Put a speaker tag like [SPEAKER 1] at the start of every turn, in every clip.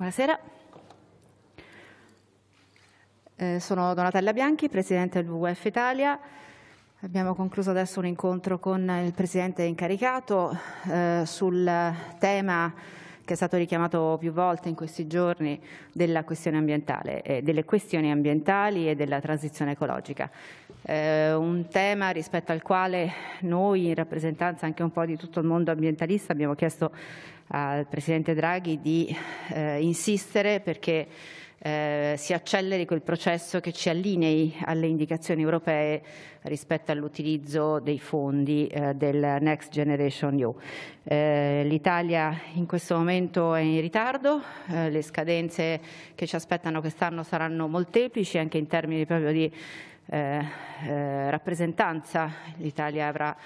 [SPEAKER 1] Buonasera. Eh, sono Donatella Bianchi, Presidente del WWF Italia. Abbiamo concluso adesso un incontro con il Presidente incaricato eh, sul tema che è stato richiamato più volte in questi giorni della questione ambientale, eh, delle questioni ambientali e della transizione ecologica. Eh, un tema rispetto al quale noi, in rappresentanza anche un po' di tutto il mondo ambientalista, abbiamo chiesto al Presidente Draghi di eh, insistere perché eh, si acceleri quel processo che ci allinei alle indicazioni europee rispetto all'utilizzo dei fondi eh, del Next Generation EU. Eh, L'Italia in questo momento è in ritardo, eh, le scadenze che ci aspettano quest'anno saranno molteplici anche in termini proprio di eh, eh, rappresentanza. L'Italia avrà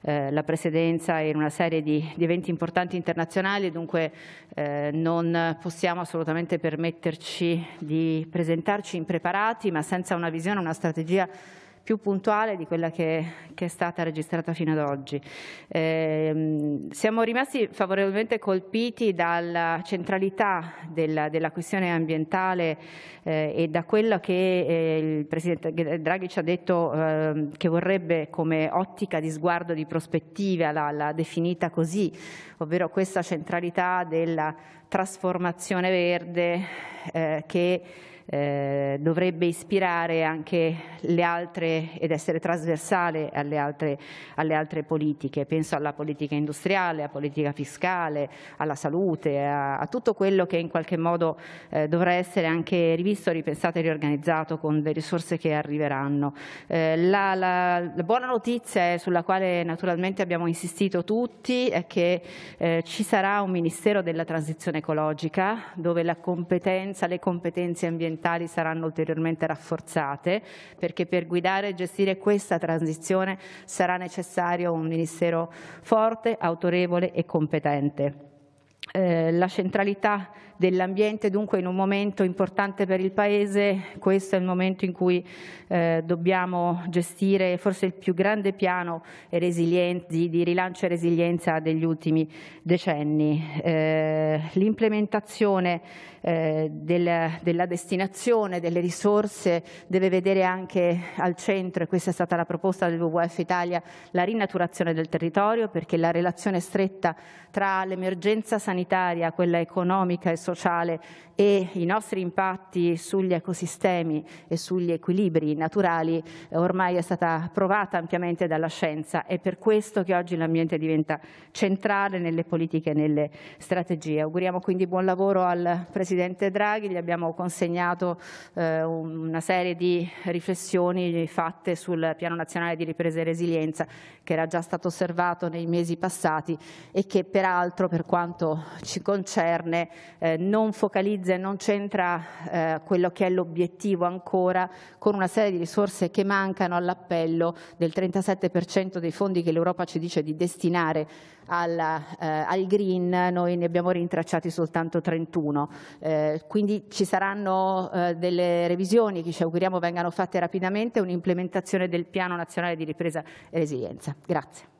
[SPEAKER 1] eh, la presidenza in una serie di, di eventi importanti internazionali, dunque eh, non possiamo assolutamente permetterci di presentarci impreparati, ma senza una visione, una strategia più puntuale di quella che, che è stata registrata fino ad oggi. Eh, siamo rimasti favorevolmente colpiti dalla centralità della, della questione ambientale eh, e da quello che eh, il Presidente Draghi ci ha detto eh, che vorrebbe come ottica di sguardo di prospettiva, l'ha definita così, ovvero questa centralità della trasformazione verde eh, che eh, dovrebbe ispirare anche le altre ed essere trasversale alle altre, alle altre politiche. Penso alla politica industriale, alla politica fiscale, alla salute, a, a tutto quello che in qualche modo eh, dovrà essere anche rivisto, ripensato e riorganizzato con le risorse che arriveranno. Eh, la, la, la, buona notizia sulla quale naturalmente abbiamo insistito tutti è che eh, ci sarà un Ministero della Transizione Ecologica dove la competenza, le competenze ambientali ambientali saranno ulteriormente rafforzate perché per guidare e gestire questa transizione sarà necessario un Ministero forte, autorevole e competente. Eh, la centralità dell'ambiente dunque in un momento importante per il Paese, questo è il momento in cui eh, dobbiamo gestire forse il più grande piano di, rilancio e resilienza degli ultimi decenni. Eh, l'implementazione eh, del, della destinazione delle risorse deve vedere anche al centro, e questa è stata la proposta del WWF Italia, la rinaturazione del territorio perché la relazione stretta tra l'emergenza sanitaria sanitaria, quella economica e sociale e i nostri impatti sugli ecosistemi e sugli equilibri naturali eh, ormai è stata provata ampiamente dalla scienza. È per questo che oggi l'ambiente diventa centrale nelle politiche e nelle strategie. Auguriamo quindi buon lavoro al Presidente Draghi, gli abbiamo consegnato eh, una serie di riflessioni fatte sul Piano Nazionale di Ripresa e Resilienza che era già stato osservato nei mesi passati e che peraltro per quanto ci concerne eh, non focalizza e non c'entra eh, quello che è l'obiettivo ancora con una serie di risorse che mancano all'appello del 37% dei fondi che l'Europa ci dice di destinare alla, eh, al green, noi ne abbiamo rintracciati soltanto 31. Eh, quindi ci saranno eh, delle revisioni che ci auguriamo vengano fatte rapidamente, un'implementazione del Piano Nazionale di Ripresa e Resilienza. Grazie.